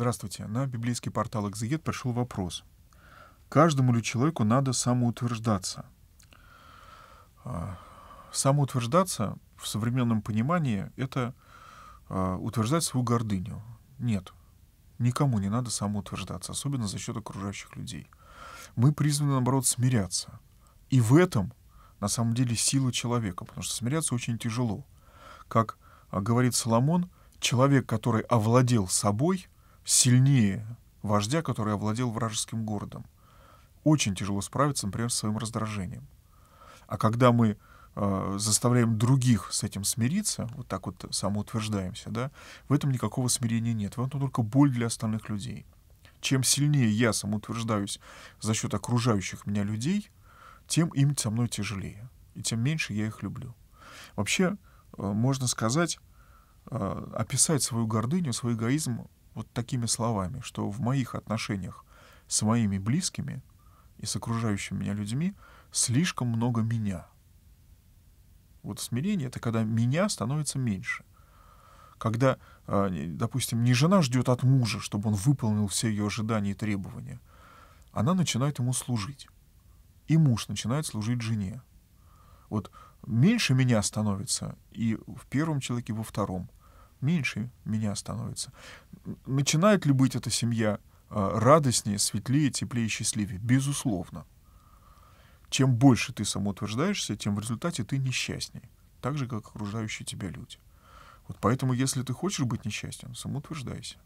Здравствуйте. На библейский портал «Экзегет» пришел вопрос. Каждому ли человеку надо самоутверждаться? А, самоутверждаться в современном понимании — это а, утверждать свою гордыню. Нет, никому не надо самоутверждаться, особенно за счет окружающих людей. Мы призваны, наоборот, смиряться. И в этом, на самом деле, сила человека, потому что смиряться очень тяжело. Как а, говорит Соломон, человек, который овладел собой — сильнее вождя, который овладел вражеским городом. Очень тяжело справиться, например, с своим раздражением. А когда мы э, заставляем других с этим смириться, вот так вот самоутверждаемся, да, в этом никакого смирения нет. В этом только боль для остальных людей. Чем сильнее я самоутверждаюсь за счет окружающих меня людей, тем им со мной тяжелее. И тем меньше я их люблю. Вообще, э, можно сказать, э, описать свою гордыню, свой эгоизм вот такими словами, что в моих отношениях с моими близкими и с окружающими меня людьми слишком много меня. Вот смирение — это когда меня становится меньше. Когда, а, допустим, не жена ждет от мужа, чтобы он выполнил все ее ожидания и требования, она начинает ему служить. И муж начинает служить жене. Вот меньше меня становится и в первом человеке, и во втором — меньше меня становится. Начинает ли быть эта семья э, радостнее, светлее, теплее счастливее? Безусловно. Чем больше ты самоутверждаешься, тем в результате ты несчастнее, так же, как окружающие тебя люди. Вот поэтому, если ты хочешь быть несчастен, самоутверждайся.